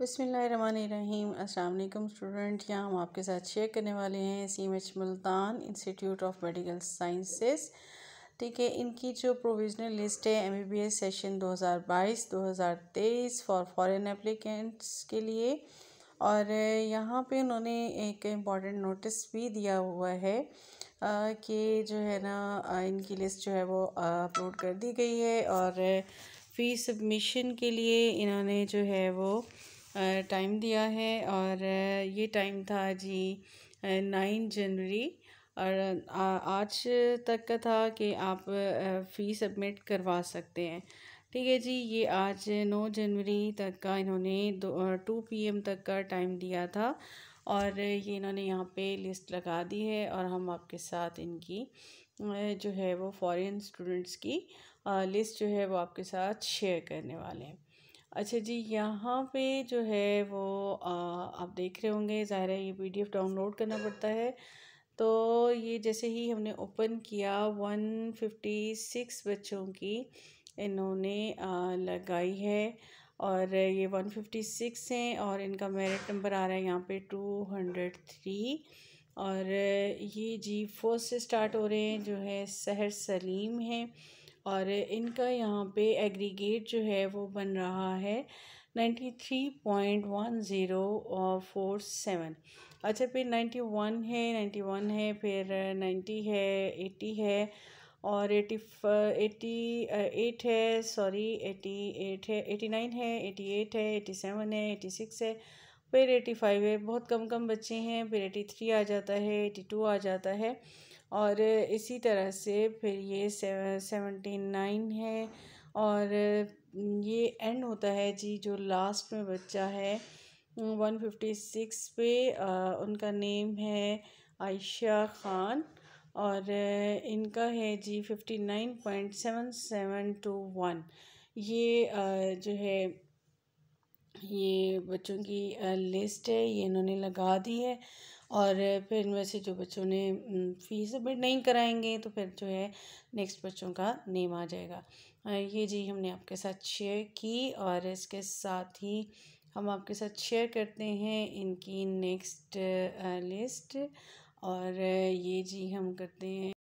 बसमीम अल्लाम स्टूडेंट यहाँ हम आपके साथ शेयर करने वाले हैं C H Multan institute of medical sciences ठीक है इनकी जो प्रोविजनल लिस्ट है M B B S session दो हज़ार बाईस दो हज़ार तेईस फॉर फॉरेन एप्लीकेंट्स के लिए और यहाँ पे उन्होंने एक इम्पॉर्टेंट नोटिस भी दिया हुआ है कि जो है ना इनकी लिस्ट जो है वो अपलोड कर दी गई है और फ़ी सबमिशन के लिए इन्होंने जो है वो टाइम दिया है और ये टाइम था जी नाइन जनवरी और आज तक का था कि आप फ़ी सबमिट करवा सकते हैं ठीक है जी ये आज नौ जनवरी तक का इन्होंने दो टू पी तक का टाइम दिया था और ये इन्होंने यहाँ पे लिस्ट लगा दी है और हम आपके साथ इनकी जो है वो फॉरेन स्टूडेंट्स की लिस्ट जो है वो आपके साथ शेयर करने वाले हैं अच्छा जी यहाँ पे जो है वो आ, आप देख रहे होंगे ज़ाहिर है ये पीडीएफ डाउनलोड करना पड़ता है तो ये जैसे ही हमने ओपन किया वन फिफ्टी सिक्स बच्चों की इन्होंने लगाई है और ये वन फिफ्टी सिक्स हैं और इनका मेरिट नंबर आ रहा है यहाँ पे थ्री और ये जी फोर्थ से स्टार्ट हो रहे हैं जो है सहर सलीम हैं और इनका यहाँ पे एग्रीगेट जो है वो बन रहा है ninety three point one zero four seven अच्छा फिर नाइन्टी वन है नाइन्टी वन है फिर नाइन्टी है एटी है और एटी एटी एट है सॉरी एटी एट है एटी नाइन है एटी एट है एटी सेवन है एटी सिक्स है फिर एटी फाइव है बहुत कम कम बच्चे हैं फिर एटी थ्री आ जाता है एटी टू आ जाता है और इसी तरह से फिर ये सेवेंटी नाइन है और ये एंड होता है जी जो लास्ट में बच्चा है वन फिफ्टी सिक्स पे आ, उनका नेम है आयशा ख़ान और इनका है जी fifty nine point seven seven two one ये आ, जो है ये बच्चों की लिस्ट है ये इन्होंने लगा दी है और फिर इनमें से जो बच्चों ने फीस सबमिट नहीं कराएंगे तो फिर जो है नेक्स्ट बच्चों का नेम आ जाएगा ये जी हमने आपके साथ शेयर की और इसके साथ ही हम आपके साथ शेयर करते हैं इनकी नेक्स्ट लिस्ट और ये जी हम करते हैं